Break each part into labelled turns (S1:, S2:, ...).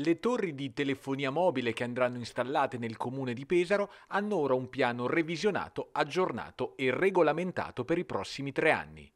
S1: Le torri di telefonia mobile che andranno installate nel comune di Pesaro hanno ora un piano revisionato, aggiornato e regolamentato per i prossimi tre anni.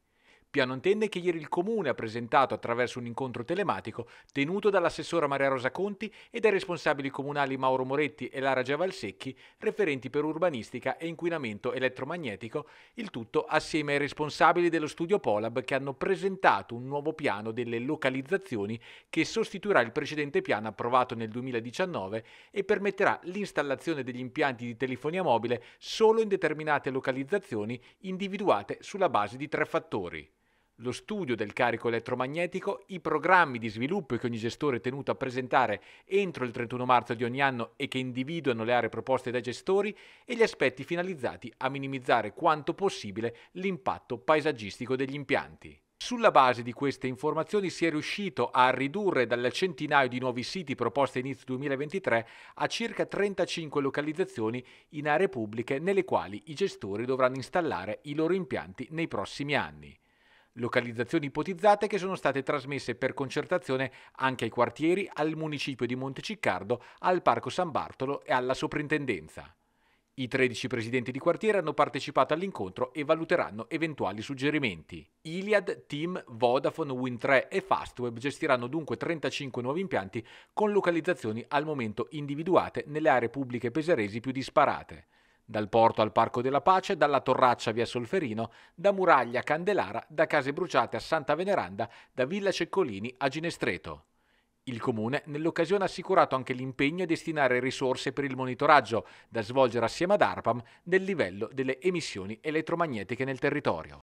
S1: Piano intende che ieri il Comune ha presentato attraverso un incontro telematico tenuto dall'assessora Maria Rosa Conti e dai responsabili comunali Mauro Moretti e Lara Giavalsecchi, referenti per urbanistica e inquinamento elettromagnetico, il tutto assieme ai responsabili dello studio Polab che hanno presentato un nuovo piano delle localizzazioni che sostituirà il precedente piano approvato nel 2019 e permetterà l'installazione degli impianti di telefonia mobile solo in determinate localizzazioni individuate sulla base di tre fattori lo studio del carico elettromagnetico, i programmi di sviluppo che ogni gestore è tenuto a presentare entro il 31 marzo di ogni anno e che individuano le aree proposte dai gestori e gli aspetti finalizzati a minimizzare quanto possibile l'impatto paesaggistico degli impianti. Sulla base di queste informazioni si è riuscito a ridurre dal centinaio di nuovi siti proposti a inizio 2023 a circa 35 localizzazioni in aree pubbliche nelle quali i gestori dovranno installare i loro impianti nei prossimi anni localizzazioni ipotizzate che sono state trasmesse per concertazione anche ai quartieri, al municipio di Monteciccardo, al Parco San Bartolo e alla Soprintendenza. I 13 presidenti di quartiere hanno partecipato all'incontro e valuteranno eventuali suggerimenti. Iliad, Team, Vodafone, Win3 e Fastweb gestiranno dunque 35 nuovi impianti con localizzazioni al momento individuate nelle aree pubbliche peseresi più disparate dal porto al Parco della Pace, dalla Torraccia via Solferino, da Muraglia a Candelara, da Case Bruciate a Santa Veneranda, da Villa Ceccolini a Ginestreto. Il Comune nell'occasione ha assicurato anche l'impegno a destinare risorse per il monitoraggio, da svolgere assieme ad ARPAM, del livello delle emissioni elettromagnetiche nel territorio.